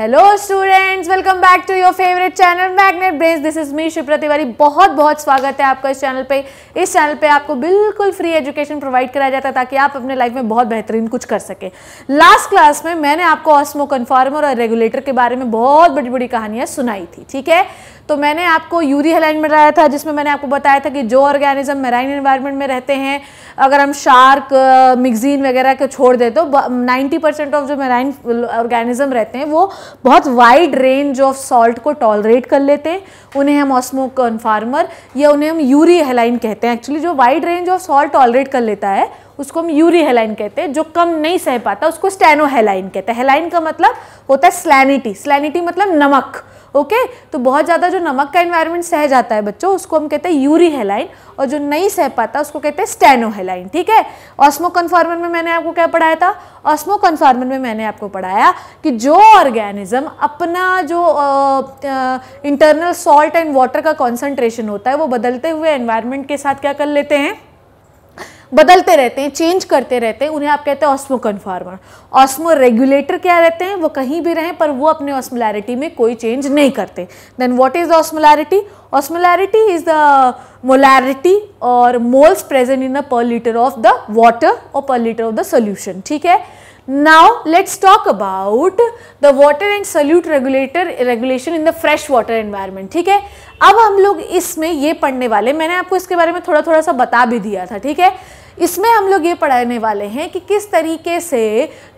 Hello students welcome back to your favourite channel magnet brains this is me Shipra Tiwari बहुत बहुत स्वागत है आपका इस चैनल पे इस चैनल पे आपको बिल्कुल फ्री एजुकेशन प्रोवाइड कराया जाता है ताकि आप अपने लाइफ में बहुत बेहतरीन कुछ कर सके लास्ट क्लास में मैंने आपको ऑस्मो कन्फार्मर और रेगुलेटर के बारे में बहुत बड़ी बड़ी कहानियाँ सुनाई थी ठीक है तो मैंने आपको यूरी हेलाइन में था जिसमें मैंने आपको बताया था कि जो ऑर्गेनिज्म मेराइन इन्वायरमेंट में रहते हैं अगर हम शार्क मिगजीन वगैरह को छोड़ दें तो 90 परसेंट ऑफ जो मेराइन ऑर्गेनिज्म रहते हैं वो बहुत वाइड रेंज ऑफ सॉल्ट को टॉलरेट कर लेते हैं उन्हें हम ऑस्मो कन्फार्मर या उन्हें हम यूरी हेलाइन कहते हैं एक्चुअली जो wide range of salt tolerate कर लेता है उसको हम यूरी हेलाइन कहते हैं जो कम नहीं सह पाता उसको स्टैनो हेलाइन कहते हैं हेलाइन का मतलब होता है स्लैनिटी स्लैनिटी मतलब नमक ओके okay? तो बहुत ज़्यादा जो नमक का इन्वायरमेंट सह जाता है बच्चों उसको हम कहते हैं यूरी हेलाइन और जो नहीं सह पाता उसको कहते हैं स्टैनो हेलाइन ठीक है ऑस्मो कन्फॉर्मर में मैंने आपको क्या पढ़ाया था ऑस्मो कन्फॉर्मर में मैंने आपको पढ़ाया कि जो ऑर्गेनिज्म अपना जो इंटरनल सॉल्ट एंड वाटर का कॉन्सेंट्रेशन होता है वो बदलते हुए एन्वायरमेंट के साथ क्या कर लेते हैं बदलते रहते हैं चेंज करते रहते हैं उन्हें आप कहते हैं ऑस्मो कन्फार्मर ऑस्मो रेगुलेटर क्या रहते हैं वो कहीं भी रहें पर वो अपने ऑस्मोलैरिटी में कोई चेंज नहीं करते then what is the osmolarity osmolarity is the molarity or moles present in the per litre of the water or per litre of the solution ठीक है now let's talk about the water and solute regulator regulation in the fresh water environment ठीक है अब हम लोग इसमें ये पढ़ने वाले मैंने आपको इसके बारे में थोड़ा थोड़ा सा बता भी दिया था ठीक है इसमें हम लोग ये पढ़ाने वाले हैं कि किस तरीके से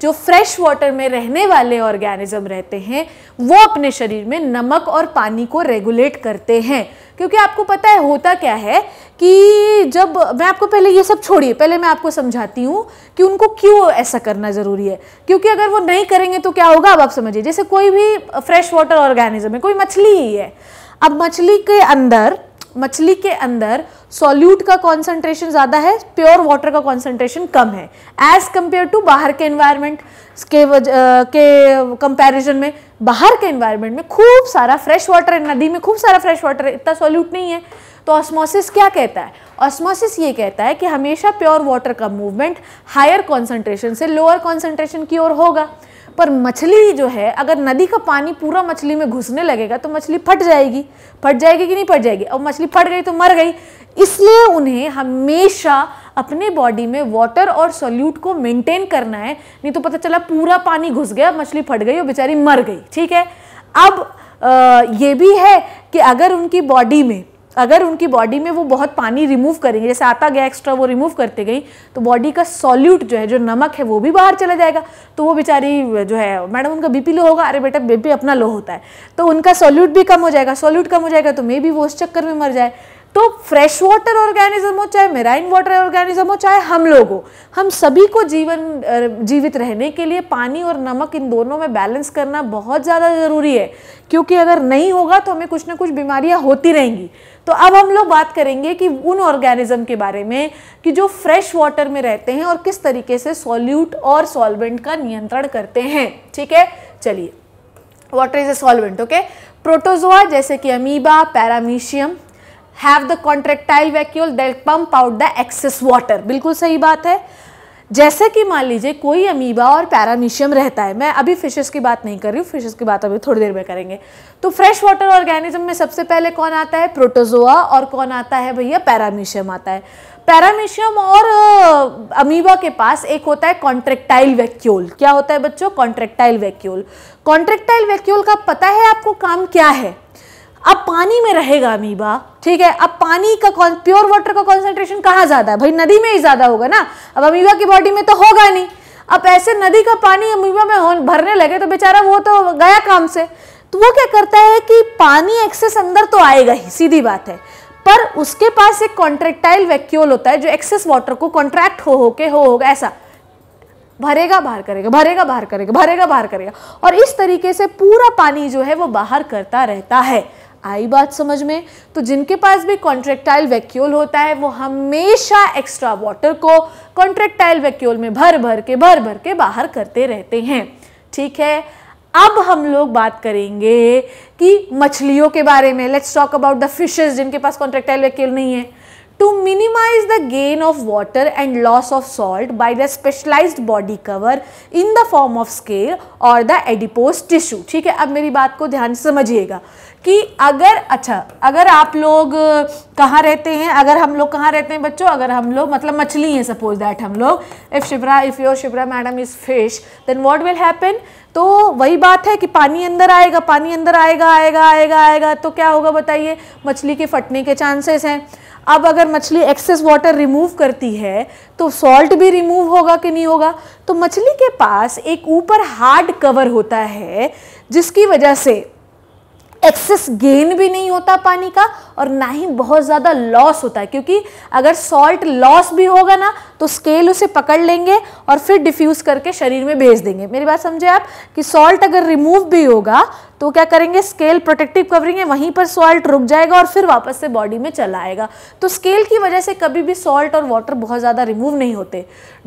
जो फ्रेश वाटर में रहने वाले ऑर्गेनिज्म रहते हैं वो अपने शरीर में नमक और पानी को रेगुलेट करते हैं क्योंकि आपको पता है होता क्या है कि जब मैं आपको पहले ये सब छोड़िए पहले मैं आपको समझाती हूँ कि उनको क्यों ऐसा करना ज़रूरी है क्योंकि अगर वो नहीं करेंगे तो क्या होगा अब आप समझिए जैसे कोई भी फ्रेश वाटर ऑर्गेनिज्म है कोई मछली ही है अब मछली के अंदर मछली के अंदर सॉल्यूट का कॉन्सेंट्रेशन ज़्यादा है प्योर वाटर का कॉन्सेंट्रेशन कम है एज कम्पेयर टू बाहर के एनवायरमेंट के वज, के कंपैरिजन में बाहर के एनवायरमेंट में खूब सारा फ्रेश वाटर है नदी में खूब सारा फ्रेश वाटर है इतना सॉल्यूट नहीं है तो ऑस्मोसिस क्या कहता है ऑस्मोसिस ये कहता है कि हमेशा प्योर वाटर का मूवमेंट हायर कॉन्सेंट्रेशन से लोअर कॉन्सेंट्रेशन की ओर होगा पर मछली जो है अगर नदी का पानी पूरा मछली में घुसने लगेगा तो मछली फट जाएगी फट जाएगी कि नहीं फट जाएगी अब मछली फट गई तो मर गई इसलिए उन्हें हमेशा अपने बॉडी में वाटर और सोल्यूट को मेंटेन करना है नहीं तो पता चला पूरा पानी घुस गया मछली फट गई और बेचारी मर गई ठीक है अब आ, ये भी है कि अगर उनकी बॉडी में अगर उनकी बॉडी में वो बहुत पानी रिमूव करेंगे जैसे आता गया एक्स्ट्रा वो रिमूव करते गई तो बॉडी का सॉल्यूट जो है जो नमक है वो भी बाहर चला जाएगा तो वो बेचारी जो है मैडम उनका बीपी लो होगा अरे बेटा बीपी अपना लो होता है तो उनका सॉल्यूट भी कम हो जाएगा सॉल्यूट कम हो जाएगा तो मे भी वो उस चक्कर में मर जाए तो फ्रेश वाटर ऑर्गेनिज्म हो चाहे मेराइन वाटर ऑर्गेनिज्म हो चाहे हम लोग हो हम सभी को जीवन जीवित रहने के लिए पानी और नमक इन दोनों में बैलेंस करना बहुत ज़्यादा ज़रूरी है क्योंकि अगर नहीं होगा तो हमें कुछ ना कुछ बीमारियाँ होती रहेंगी तो अब हम लोग बात करेंगे कि उन ऑर्गेनिज्म के बारे में कि जो फ्रेश वाटर में रहते हैं और किस तरीके से सॉल्यूट और सॉल्वेंट का नियंत्रण करते हैं ठीक है चलिए water is a solvent okay protozoa जैसे कि amoeba paramecium have the contractile vacuole that pump out the excess water बिल्कुल सही बात है जैसे कि मान लीजिए कोई अमीबा और पैरामीशियम रहता है मैं अभी फिशेस की बात नहीं कर रही हूँ फिशेस की बात अभी थोड़ी देर में करेंगे तो फ्रेश वाटर ऑर्गेनिज्म में सबसे पहले कौन आता है प्रोटोजोआ और कौन आता है भैया पैरामीशियम आता है पैरामीशियम और अमीबा के पास एक होता है कॉन्ट्रेक्टाइल वैक्यूल क्या होता है बच्चों कॉन्ट्रेक्टाइल वैक्यूल कॉन्ट्रेक्टाइल वैक्यूल का पता है आपको काम क्या है अब पानी में रहेगा अमीबा ठीक है अब पानी का प्योर वाटर का कॉन्सेंट्रेशन कहाँ ज़्यादा है भाई नदी में ही ज़्यादा होगा ना अब अमीबा की बॉडी में तो होगा नहीं अब ऐसे नदी का पानी अमीबा में भरने लगे तो बेचारा वो तो गया काम से तो वो क्या करता है कि पानी एक्सेस अंदर तो आएगा ही सीधी बात है पर उसके पास एक कॉन्ट्रेक्टाइल वैक्यूल होता है जो एक्सेस वाटर को कॉन्ट्रैक्ट हो होके हो होगा ऐसा भरेगा बाहर करेगा भरेगा बाहर करेगा भरेगा बाहर करेगा और इस तरीके से पूरा पानी जो है वो बाहर करता रहता है आई बात समझ में तो जिनके पास भी कॉन्ट्रेक्टाइल वैक्यूल होता है वो हमेशा एक्स्ट्रा वाटर को कॉन्ट्रेक्टाइल वैक्यूल में भर भर के भर भर के बाहर करते रहते हैं ठीक है अब हम लोग बात करेंगे कि मछलियों के बारे में let's talk about the fishes जिनके पास कॉन्ट्रेक्टाइल वैक्यूल नहीं है to minimize the gain of water and loss of salt by the specialized body cover in the form of scale or the adipose tissue ठीक है अब मेरी बात को ध्यान से समझिएगा कि अगर अच्छा अगर आप लोग कहाँ रहते हैं अगर हम लोग कहाँ रहते हैं बच्चों अगर हम लोग मतलब मछली हैं सपोज दैट हम लोग if Shipra if your Shipra madam is fish then what will happen तो वही बात है कि पानी अंदर आएगा पानी अंदर आएगा आएगा आएगा आएगा तो क्या होगा बताइए मछली के फटने के चांसेस हैं अब अगर मछली एक्सेस वाटर रिमूव करती है तो सॉल्ट भी रिमूव होगा कि नहीं होगा तो मछली के पास एक ऊपर हार्ड कवर होता है जिसकी वजह से एक्सेस गेन भी नहीं होता पानी का और ना ही बहुत ज़्यादा लॉस होता है क्योंकि अगर सॉल्ट लॉस भी होगा ना तो स्केल उसे पकड़ लेंगे और फिर डिफ्यूज़ करके शरीर में भेज देंगे मेरी बात समझे आप कि सॉल्ट अगर रिमूव भी होगा तो क्या करेंगे स्केल प्रोटेक्टिव कवरिंग है वहीं पर सॉल्ट रुक जाएगा और फिर वापस से बॉडी में चला आएगा तो स्केल की वजह से कभी भी सॉल्ट और वाटर बहुत ज़्यादा रिमूव नहीं होते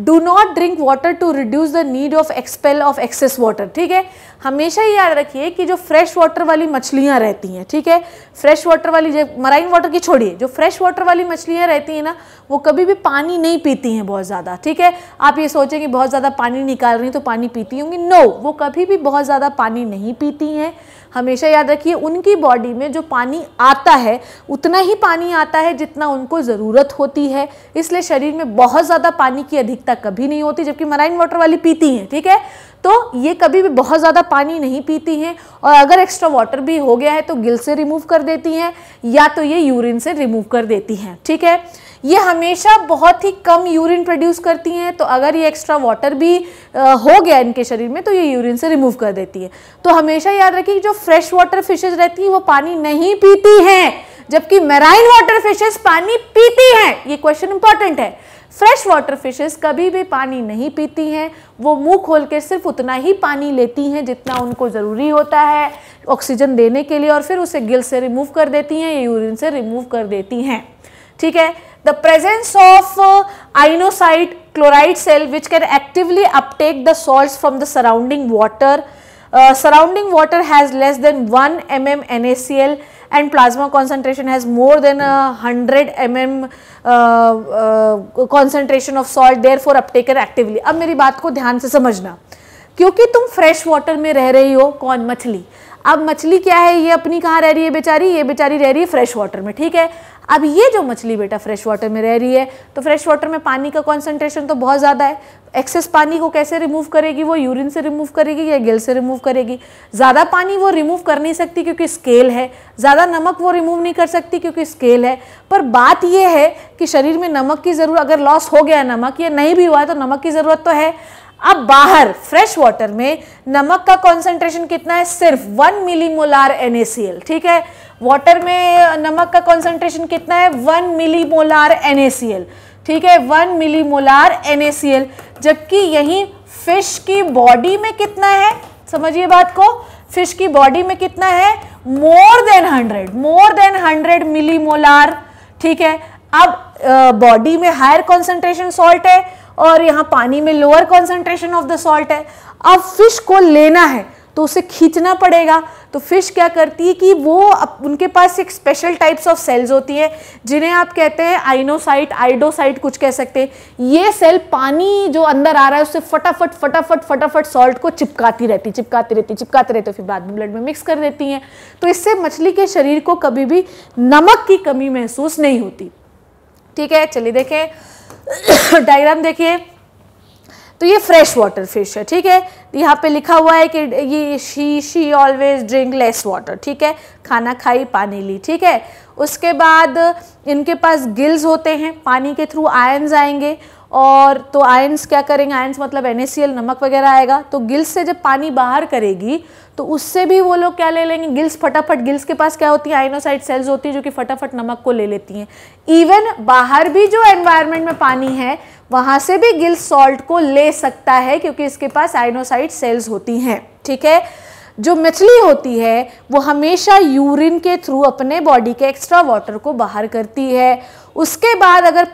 do not drink water to reduce the need of expel of excess water ठीक है हमेशा ही याद रखिए कि जो फ्रेश वाटर वाली मछलियाँ रहती हैं ठीक है फ्रेश वाटर वाली जब मराइन वाटर की छोड़िए जो फ्रेश वाटर वाली मछलियाँ रहती हैं ना वो कभी भी पानी नहीं पीती हैं बहुत ज़्यादा ठीक है आप ये सोचें कि बहुत ज़्यादा पानी निकाल रही तो पानी पीती होंगी नो वो कभी भी बहुत ज़्यादा पानी नहीं पीती हैं हमेशा याद रखिए उनकी बॉडी में जो पानी आता है उतना ही पानी आता है जितना उनको ज़रूरत होती है इसलिए शरीर में बहुत ज़्यादा पानी की अधिकता कभी नहीं होती जबकि मराइन वाटर वाली पीती हैं ठीक है तो ये कभी भी बहुत ज़्यादा पानी नहीं पीती हैं और अगर एक्स्ट्रा वाटर भी हो गया है तो गिल से रिमूव कर देती हैं या तो ये यूरिन से रिमूव कर देती हैं ठीक है ये हमेशा बहुत ही कम यूरिन प्रोड्यूस करती हैं तो अगर ये एक्स्ट्रा वाटर भी आ, हो गया इनके शरीर में तो ये यूरिन से रिमूव कर देती है तो हमेशा याद रखिए जो फ्रेश वाटर फिशेज रहती हैं वो पानी नहीं पीती हैं जबकि मैराइन वाटर फिशेस पानी पीती हैं ये क्वेश्चन इंपॉर्टेंट है फ्रेश वाटर फिशेस कभी भी पानी नहीं पीती हैं वो मुंह खोल के सिर्फ उतना ही पानी लेती हैं जितना उनको ज़रूरी होता है ऑक्सीजन देने के लिए और फिर उसे गिल से रिमूव कर देती हैं या यूरिन से रिमूव कर देती हैं ठीक है the presence of ionocyte chloride cell which can actively uptake the salt from the surrounding water surrounding water has less than one M M N A C L and plasma concentration has more than a 100 mm uh, concentration of salt therefore uptaken actively अब मेरी बात को ध्यान से समझना क्योंकि तुम fresh water में रह रही हो कौन मछली अब मछली क्या है ये अपनी कहाँ रह रही है बेचारी ये बेचारी रह रही है फ्रेश वाटर में ठीक है अब ये जो मछली बेटा फ्रेश वाटर में रह रही है तो फ्रेश वाटर में पानी का कॉन्सेंट्रेशन तो बहुत ज़्यादा है एक्सेस पानी को कैसे रिमूव करेगी वो यूरिन से रिमूव करेगी या गिल से रिमूव करेगी ज़्यादा पानी वो रिमूव कर नहीं सकती क्योंकि स्केल है ज़्यादा नमक वो रिमूव नहीं कर सकती क्योंकि स्केल है पर बात ये है कि शरीर में नमक की ज़रूरत अगर लॉस हो गया नमक या नहीं भी हुआ है तो नमक की ज़रूरत तो है अब बाहर फ्रेश वाटर में नमक का कॉन्सेंट्रेशन कितना है सिर्फ वन मिली मोलार एनएसीएल ठीक है वाटर में नमक का कॉन्सेंट्रेशन कितना है वन मिली मोलार एनएसीएल ठीक है वन मिली मोलार एनएसीएल जबकि यही फिश की बॉडी में कितना है समझिए बात को फिश की बॉडी में कितना है more than hundred more than hundred milli molar ठीक है अब बॉडी में हायर कॉन्सेंट्रेशन सॉल्ट है और यहाँ पानी में lower concentration of the salt है अब फिश को लेना है तो उसे खींचना पड़ेगा तो फिश क्या करती है कि वो उनके पास एक स्पेशल टाइप्स ऑफ सेल्स होती है जिन्हें आप कहते हैं आइनोसाइट आइडोसाइट कुछ कह सकते हैं ये सेल पानी जो अंदर आ रहा है उससे फटाफट फटाफट फटाफट सॉल्ट को चिपकाती रहती चिपकाती रहती चिपकाती रहती फिर बाद में ब्लड में मिक्स कर देती हैं तो इससे मछली के शरीर को कभी भी नमक की कमी महसूस नहीं होती ठीक है चलिए देखें डायग्राम देखिए तो ये फ्रेश वाटर फिश है ठीक है यहाँ पे लिखा हुआ है कि ये she she always drink less water ठीक है खाना खाई पानी ली ठीक है उसके बाद इनके पास गिल्स होते हैं पानी के थ्रू आयन्स आएंगे और तो आयंस क्या करेंगे आयंस मतलब एन नमक वगैरह आएगा तो गिल्स से जब पानी बाहर करेगी तो उससे भी वो लोग क्या ले लेंगे गिल्स फटाफट गिल्स के पास क्या होती है आइनोसाइड सेल्स होती है जो कि फटाफट नमक को ले लेती हैं इवन बाहर भी जो एनवायरनमेंट में पानी है वहाँ से भी गिल्स सॉल्ट को ले सकता है क्योंकि इसके पास आइनोसाइड सेल्स होती हैं ठीक है जो मछली होती है वो हमेशा यूरिन के थ्रू अपने बॉडी के एक्स्ट्रा वाटर को बाहर करती है उसके बाद अगर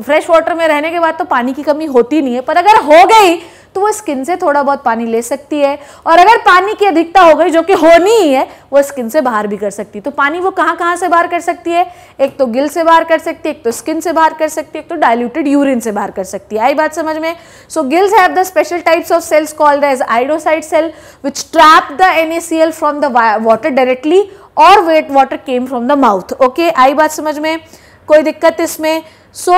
फ्रेश वाटर में रहने के बाद तो पानी की कमी होती नहीं है पर अगर हो गई तो वो स्किन से थोड़ा बहुत पानी ले सकती है और अगर पानी की अधिकता हो गई जो कि होनी ही है वो स्किन से बाहर भी कर सकती है तो पानी वो कहाँ कहाँ से बाहर कर सकती है एक तो गिल से बाहर कर सकती है एक तो स्किन से बाहर कर सकती है एक तो डायल्यूटेड यूरिन से बाहर कर सकती है आई बात समझ में so gills have the special types of cells called as ionocyte cell which trap the N from the water directly और wet water came from the mouth okay आई बात समझ में कोई दिक्कत इसमें so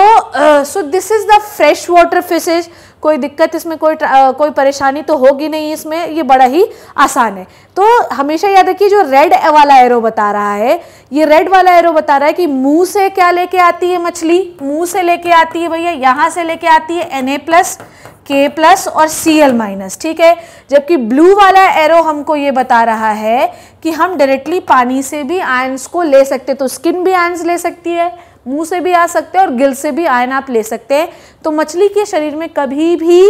so this is the fresh water fishes कोई दिक्कत इसमें कोई uh, कोई परेशानी तो होगी नहीं इसमें ये बड़ा ही आसान है तो हमेशा याद रखिए जो रेड वाला एरो बता रहा है ये रेड वाला एरो बता रहा है कि मुंह से क्या लेके आती है मछली मुंह से लेके आती है भैया यहाँ से लेके आती है N A plus K plus और सी एल माइनस ठीक है जबकि ब्लू वाला एरो हमको ये बता रहा है कि हम डायरेक्टली पानी से भी आयंस को ले सकते तो स्किन भी आयंस ले सकती है मुंह से भी आ सकते हैं और गिल से भी आयन आप ले सकते हैं तो मछली के शरीर में कभी भी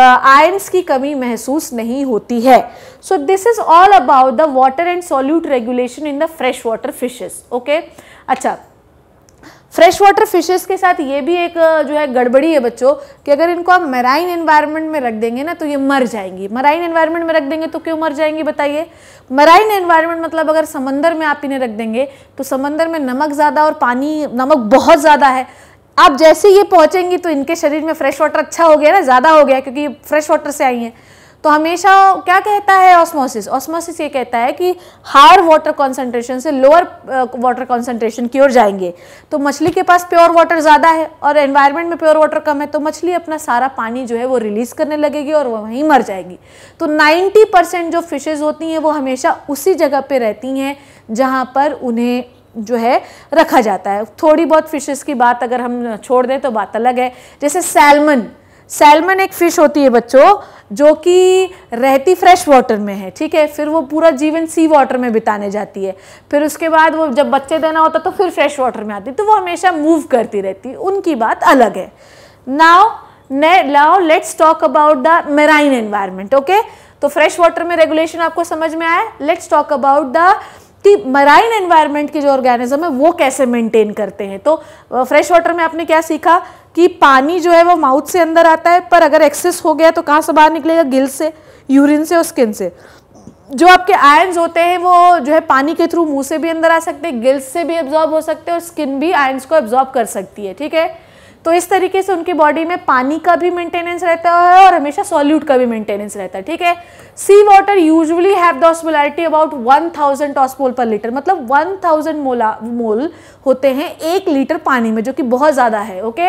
आयन्स की कमी महसूस नहीं होती है so this is all about the water and solute regulation in the fresh water fishes okay अच्छा फ्रेश वाटर फिशेस के साथ ये भी एक जो है गड़बड़ी है बच्चों कि अगर इनको आप मराइन एनवायरनमेंट में रख देंगे ना तो ये मर जाएंगी मराइन एनवायरनमेंट में रख देंगे तो क्यों मर जाएंगी बताइए मराइन एनवायरनमेंट मतलब अगर समंदर में आप इन्हें रख देंगे तो समंदर में नमक ज़्यादा और पानी नमक बहुत ज़्यादा है आप जैसे ये पहुँचेंगी तो इनके शरीर में फ्रेश वाटर अच्छा हो गया ना ज़्यादा हो गया क्योंकि फ्रेश वाटर से आई हैं तो हमेशा क्या कहता है ऑस्मोसिस ऑस्मोसिस ये कहता है कि हायर वाटर कॉन्सेंट्रेशन से लोअर वाटर कॉन्सेंट्रेशन की ओर जाएंगे तो मछली के पास प्योर वाटर ज़्यादा है और एन्वायरमेंट में प्योर वाटर कम है तो मछली अपना सारा पानी जो है वो रिलीज़ करने लगेगी और वो वहीं मर जाएगी तो 90 परसेंट जो फिशेज़ होती हैं वो हमेशा उसी जगह पर रहती हैं जहाँ पर उन्हें जो है रखा जाता है थोड़ी बहुत फिशेस की बात अगर हम छोड़ दें तो बात अलग है जैसे सैलमन सैलमन एक फ़िश होती है बच्चों जो कि रहती फ्रेश वाटर में है ठीक है फिर वो पूरा जीवन सी वाटर में बिताने जाती है फिर उसके बाद वो जब बच्चे देना होता तो फिर फ्रेश वाटर में आती तो वो हमेशा मूव करती रहती उनकी बात अलग है नाउ लाओ let's talk about the marine environment okay तो फ्रेश वाटर में रेगुलेशन आपको समझ में आया लेट्स टॉक अबाउट द कि मराइन एनवायरनमेंट के जो ऑर्गेनिज्म है वो कैसे मेंटेन करते हैं तो फ्रेश वाटर में आपने क्या सीखा कि पानी जो है वो माउथ से अंदर आता है पर अगर एक्सेस हो गया तो कहाँ से बाहर निकलेगा गिल से यूरिन से और स्किन से जो आपके आयन्स होते हैं वो जो है पानी के थ्रू मुंह से भी अंदर आ सकते हैं गिल्स से भी एब्जॉर्ब हो सकते हैं और स्किन भी आयन्स को एब्जॉर्ब कर सकती है ठीक है तो इस तरीके से उनकी बॉडी में पानी का भी मेंटेनेंस रहता है और हमेशा सॉल्यूट का भी मेंटेनेंस रहता है ठीक है sea water usually have the osmolarity about 1000 osmole per litre मतलब 1000 मोला मोल होते हैं एक लीटर पानी में जो कि बहुत ज़्यादा है ओके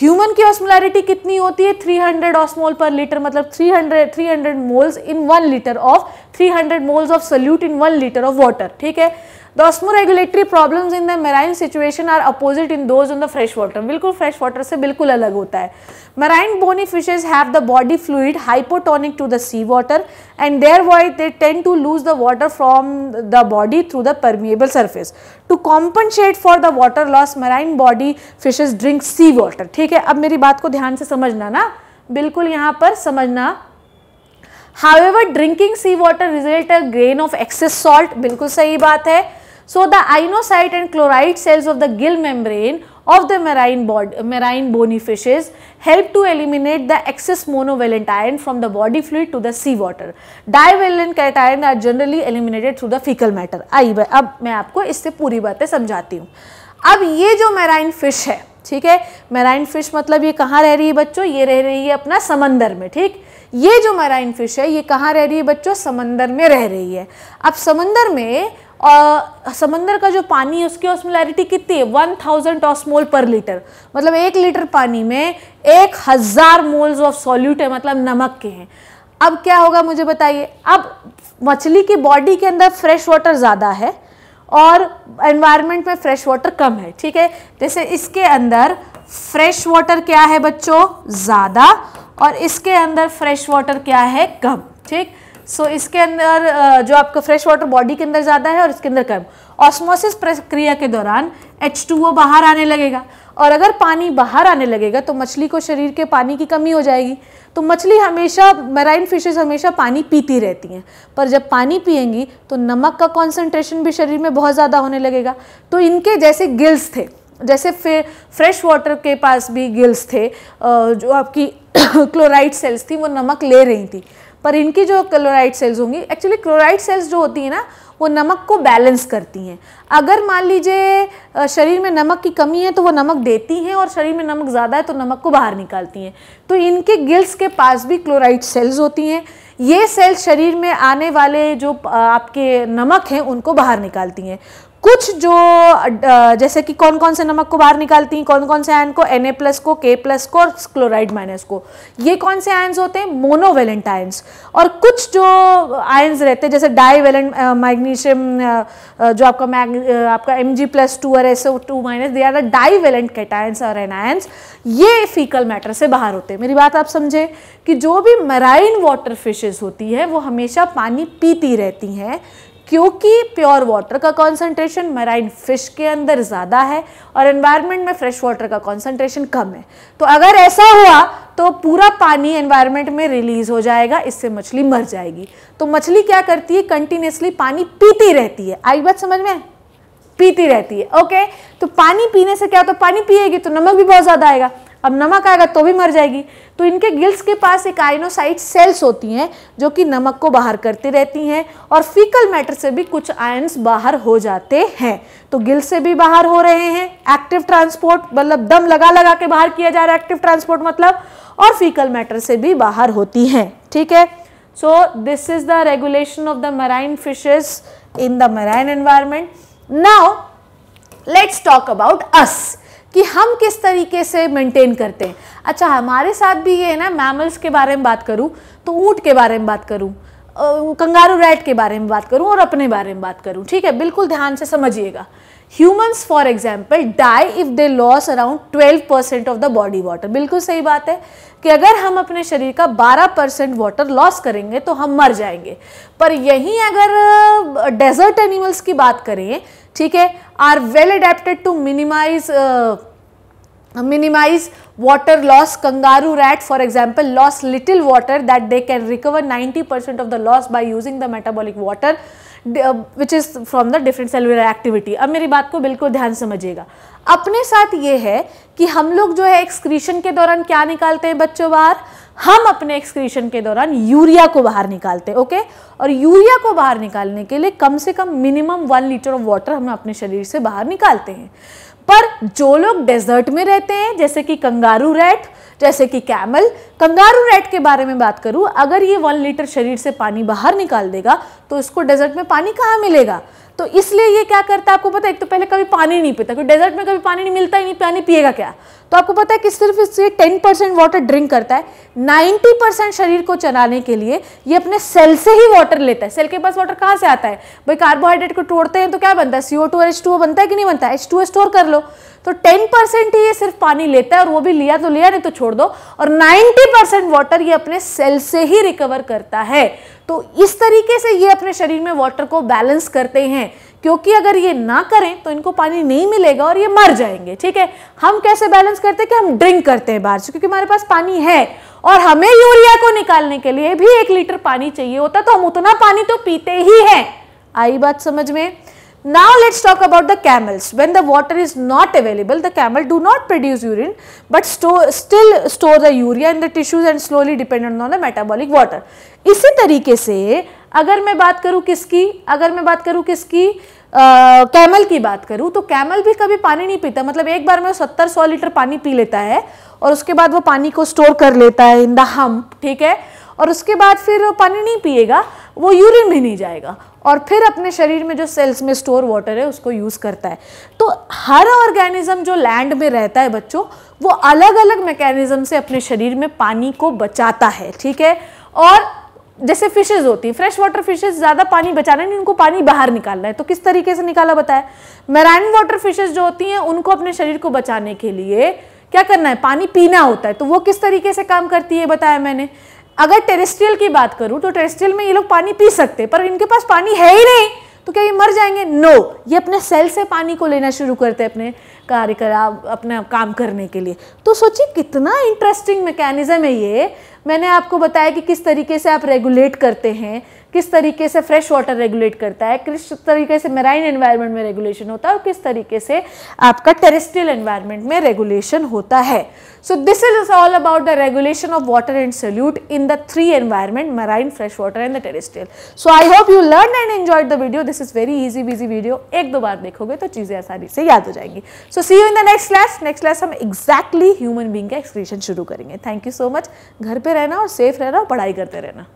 ह्यूमन की ऑस्मोलैरिटी कितनी होती है 300 ऑस्मोल पर लीटर मतलब 300 300 moles in one litre of 300 moles of solute in one litre of water ठीक है the osmoregulatory problem in the marine situation are opposite in those in the fresh water बिल्कुल fresh water से बिल्कुल अलग होता है marine bony fishes have the body fluid hypotonic to the sea water and therefore they tend to lose the water from the body through the permeable surface to compensate for the water loss marine body fishes drink sea water ठीक है अब मेरी बात को ध्यान से समझना ना बिल्कुल यहाँ पर समझना however drinking sea water result grain of excess salt बिल्कुल सही बात है So the inocyte and chloride cells of the gill membrane of the marine, body, marine bony fishes help to eliminate the excess monovalent iron from the body fluid to the seawater. Divalent cation are generally eliminated through the fecal matter. आइए अब मैं आपको इससे पूरी बातें समझाती हूँ अब ये जो मैराइन फिश है ठीक है मैराइन फिश मतलब ये कहाँ रह रही है बच्चों ये रह रही है अपना समंदर में ठीक ये जो मैराइन फिश है ये कहाँ रह रही है बच्चों समंदर में रह रही है अब समंदर में और समंदर का जो पानी है उसकी ऑस्मोलैरिटी कितनी है one thousand osmole per litre मतलब एक लीटर पानी में एक हज़ार मोल्स ऑफ सॉल्यूट है मतलब नमक के हैं अब क्या होगा मुझे बताइए अब मछली की बॉडी के अंदर फ्रेश वाटर ज़्यादा है और एनवायरनमेंट में फ्रेश वाटर कम है ठीक है जैसे इसके अंदर फ्रेश वाटर क्या है बच्चों ज़्यादा और इसके अंदर फ्रेश वाटर क्या है कम ठीक सो so, इसके अंदर जो आपका फ्रेश वाटर बॉडी के अंदर ज़्यादा है और इसके अंदर कम ऑस्मोसिस प्रक्रिया के दौरान एच बाहर आने लगेगा और अगर पानी बाहर आने लगेगा तो मछली को शरीर के पानी की कमी हो जाएगी तो मछली हमेशा मेराइन फिशेज़ हमेशा पानी पीती रहती हैं पर जब पानी पियेंगी तो नमक का कॉन्सेंट्रेशन भी शरीर में बहुत ज़्यादा होने लगेगा तो इनके जैसे गिल्स थे जैसे फिर फ्रेश वाटर के पास भी गिल्स थे जो आपकी क्लोराइड सेल्स थी वो नमक ले रही थी पर इनकी जो क्लोराइड सेल्स होंगी एक्चुअली क्लोराइड सेल्स जो होती है ना वो नमक को बैलेंस करती हैं अगर मान लीजिए शरीर में नमक की कमी है तो वो नमक देती हैं और शरीर में नमक ज़्यादा है तो नमक को बाहर निकालती हैं तो इनके गिल्स के पास भी क्लोराइड सेल्स होती हैं ये सेल्स शरीर में आने वाले जो आपके नमक हैं उनको बाहर निकालती हैं कुछ जो जैसे कि कौन कौन से नमक को बाहर निकालती हैं कौन कौन से आयन को एन प्लस को के प्लस को और क्लोराइड माइनस को ये कौन से आयन्स होते हैं मोनोवेलेंट आयन्स और कुछ जो आयन्स रहते हैं जैसे डाईवेलेंट मैग्नीशियम जो आपका मैग आपका एम जी प्लस टू और S O two minus they are valent cations और एनायंस ये फीकल मैटर से बाहर होते हैं मेरी बात आप समझे कि जो भी मराइन वाटर फिशेज होती है वो हमेशा पानी पीती रहती हैं क्योंकि प्योर वाटर का कॉन्सेंट्रेशन मराइन फिश के अंदर ज़्यादा है और एनवायरनमेंट में फ्रेश वाटर का कॉन्सेंट्रेशन कम है तो अगर ऐसा हुआ तो पूरा पानी एनवायरनमेंट में रिलीज हो जाएगा इससे मछली मर जाएगी तो मछली क्या करती है कंटिन्यूसली पानी पीती रहती है आई बात समझ में पीती रहती है ओके तो पानी पीने से क्या होता तो है पानी पिएगी तो नमक भी बहुत ज़्यादा आएगा अब नमक आएगा तो भी मर जाएगी तो इनके गिल्स के पास एक आयनोसाइट सेल्स होती हैं जो कि नमक को बाहर करती रहती हैं और फीकल मैटर से भी कुछ आयन्स बाहर हो जाते हैं तो गिल्स से भी बाहर हो रहे हैं एक्टिव ट्रांसपोर्ट मतलब दम लगा लगा के बाहर किया जा रहा है एक्टिव ट्रांसपोर्ट मतलब और फीकल मैटर से भी बाहर होती हैं ठीक है so this is the regulation of the marine fishes in the marine environment now let's talk about us कि हम किस तरीके से मेंटेन करते हैं अच्छा हमारे साथ भी ये है ना मैमल्स के बारे में बात करूँ तो ऊँट के बारे में बात करूँ कंगारू रैट के बारे में बात करूँ और अपने बारे में बात करूँ ठीक है बिल्कुल ध्यान से समझिएगा humans for example die if they loss around twelve percent of the body water बिल्कुल सही बात है कि अगर हम अपने शरीर का 12 परसेंट वाटर लॉस करेंगे तो हम मर जाएंगे पर यहीं अगर डेजर्ट एनिमल्स की बात करें ठीक है are well adapted minimize water loss kangaroo rat for example lost little water that they can recover 90% of the loss by using the metabolic water which is from the different cellular activity अब मेरी बात को बिल्कुल ध्यान समझिएगा अपने साथ ये है कि हम लोग जो है एक्सक्रीशन के दौरान क्या निकालते हैं बच्चों बाहर हम अपने एक्सक्रीशन के दौरान यूरिया को बाहर निकालते हैं ओके और यूरिया को बाहर निकालने के लिए कम से कम minimum one litre of water हम अपने शरीर से बाहर निकालते हैं पर जो लोग डेजर्ट में रहते हैं जैसे कि कंगारू रेट जैसे कि कैमल कंगारू रेट के बारे में बात करूं अगर ये वन लीटर शरीर से पानी बाहर निकाल देगा तो इसको डेजर्ट में पानी कहाँ मिलेगा तो इसलिए ये क्या करता है आपको पता है एक तो पहले कभी पानी नहीं पीता क्योंकि डेजर्ट में कभी पानी नहीं मिलता ही नहीं पानी पिएगा क्या तो आपको पता है कि सिर्फ इससे टेन परसेंट वाटर ड्रिंक करता है नाइन्टी परसेंट शरीर को चलाने के लिए ये अपने सेल से ही वाटर लेता है सेल के पास वाटर कहाँ से आता है भाई कार्बोहाइड्रेट को तोड़ते हैं तो क्या बनता है सी ओ टू और एच टू बनता है कि नहीं बनता है एच टू स्टोर कर लो तो टेन परसेंट ही ये सिर्फ पानी लेता है और वो भी लिया तो लिया नहीं तो छोड़ दो और नाइन्टी परसेंट वाटर ये अपने सेल से ही रिकवर करता है तो इस तरीके से ये अपने शरीर में वाटर को बैलेंस करते हैं क्योंकि अगर ये ना करें तो इनको पानी नहीं मिलेगा और ये मर जाएंगे ठीक है हम कैसे बैलेंस करते हैं कि हम ड्रिंक करते हैं बाहर से क्योंकि हमारे पास पानी है और हमें यूरिया को निकालने के लिए भी एक लीटर पानी चाहिए होता तो हम उतना पानी तो पीते ही हैं आई बात समझ में Now let's talk about the camels. When the water is not available, the camel do not produce urine but store, still store the urea in the tissues and slowly dependent on the metabolic water. isi tarike se agar main baat karu kiski agar main baat karu kiski camel uh, की बात करूं तो camel भी कभी पानी नहीं पीता मतलब एक बार में वो सत्तर सौ लीटर पानी पी लेता है और उसके बाद वो पानी को स्टोर कर लेता है इन द हम्प ठीक है और उसके बाद फिर वो पानी नहीं पिएगा वो यूरिन में नहीं जाएगा और फिर अपने शरीर में जो सेल्स में स्टोर वाटर है उसको यूज़ करता है तो हर ऑर्गेनिज्म जो लैंड में रहता है बच्चों वो अलग अलग मैकेनिज़्म से अपने शरीर में पानी को बचाता है ठीक है और जैसे फिशेज होती है फ्रेश वाटर फिशेज ज़्यादा पानी बचाना नहीं उनको पानी बाहर निकालना है तो किस तरीके से निकाला बताया मैराइन वाटर फिशेज जो होती हैं उनको अपने शरीर को बचाने के लिए क्या करना है पानी पीना होता है तो वो किस तरीके से काम करती है बताया मैंने अगर टेरेस्ट्रियल की बात करूँ तो टेरेस्ट्रियल में ये लोग पानी पी सकते हैं पर इनके पास पानी है ही नहीं तो क्या ये मर जाएंगे नो no. ये अपने सेल से पानी को लेना शुरू करते हैं अपने कार्य करा अपना काम करने के लिए तो सोचिए कितना इंटरेस्टिंग मैकेनिज़्म है ये मैंने आपको बताया कि किस तरीके से आप रेगुलेट करते हैं किस तरीके से फ्रेश वाटर रेगुलेट करता है किस तरीके से मेराइन एनवायरनमेंट में रेगुलेशन होता है और किस तरीके से आपका टेरेस्ट्रियल एनवायरनमेंट में रेगुलेशन होता है so this is all about the regulation of water and solute in the three environment marine fresh water and the terrestrial so I hope you learn and enjoyed the video this is very easy busy video एक दो बार देखोगे तो चीज़ें आसानी से याद हो जाएंगी so see you in the next class next class हम एग्जैक्टली ह्यूमन बींग का एक्सप्रेशन शुरू करेंगे थैंक यू सो मच घर पर रहना और सेफ रहना और पढ़ाई करते रहना